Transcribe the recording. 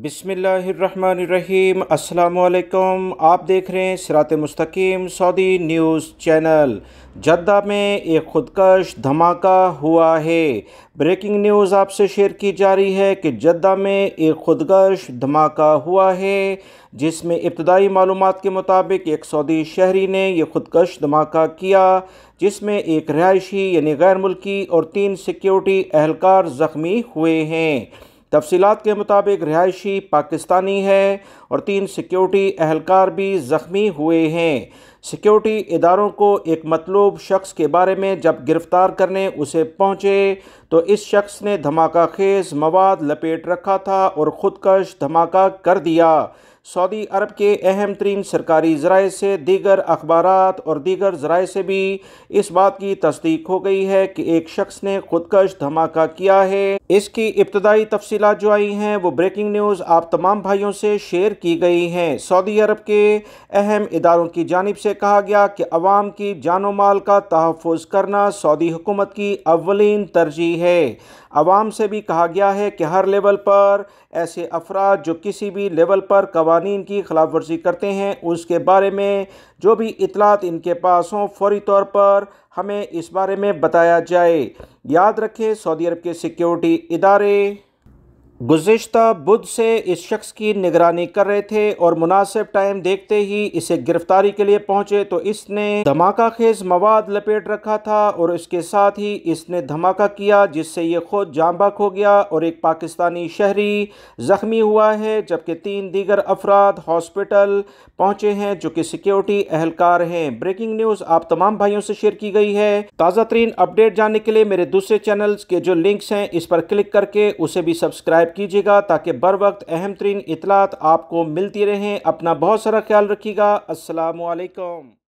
बिसमीम अल्लाम आप देख रहे हैं सरात मुस्तकीम सऊदी न्यूज़ चैनल जद्दा में एक खुदकश धमाका हुआ है ब्रेकिंग न्यूज़ आपसे शेयर की जा रही है कि जद्दा में एक खुदकश धमाका हुआ है जिसमें इब्तदाई मालूम के मुताबिक एक सऊदी शहरी ने यह खुदकश धमाका किया जिसमें एक रहायशी यानी गैर मुल्की और तीन सिक्योरिटी अहलकार ज़ख्मी हुए हैं तफसीत के मुताबिक रिहायशी पाकिस्तानी है और तीन सिक्योरिटी अहलकार भी ज़ख्मी हुए हैं सिक्योरिटी इदारों को एक मतलूब शख्स के बारे में जब गिरफ़्तार करने उसे पहुँचे तो इस शख्स ने धमाका खेज मवाद लपेट रखा था और ख़ुदकश धमाका कर दिया सऊदी अरब के अहम तरीन सरकारी ज़राए से दीगर अखबार और दीगर ज़राए से भी इस बात की तस्दीक हो गई है कि एक शख्स ने खुदकश धमाका किया है इसकी इब्तदाई तफसीत जो आई हैं वो ब्रेकिंग न्यूज़ आप तमाम भाइयों से शेयर की गई हैं सऊदी अरब के अहम इदारों की जानब से कहा गया कि अवाम की जानो माल का तहफ़ करना सऊदी हुकूमत की अवलिन तरजीह है आवाम से भी कहा गया है कि हर लेवल पर ऐसे अफराद जो किसी भी लेवल पर कवानीन की खिलाफ वर्जी करते हैं उसके बारे में जो भी इतलात इनके पास हों फौरी तौर पर हमें इस बारे में बताया जाए याद रखें सऊदी अरब के सिक्योरिटी इदारे गुज्त बुध से इस शख्स की निगरानी कर रहे थे और मुनासिब टाइम देखते ही इसे गिरफ्तारी के लिए पहुंचे तो इसने धमाका खेज मवाद लपेट रखा था और इसके साथ ही इसने धमाका किया जिससे ये खुद बाक हो गया और एक पाकिस्तानी शहरी जख्मी हुआ है जबकि तीन दीगर अफराद हॉस्पिटल पहुंचे हैं जो कि सिक्योरिटी एहलकार हैं ब्रेकिंग न्यूज़ आप तमाम भाइयों से शेयर की गई है ताज़ा तरीन अपडेट जानने के लिए मेरे दूसरे चैनल्स के जो लिंक्स हैं इस पर क्लिक करके उसे भी सब्सक्राइब कीजिएगा ताकि बर वक्त अहम तरीन इतलात आपको मिलती रहें अपना बहुत सारा ख्याल रखिएगा असलकम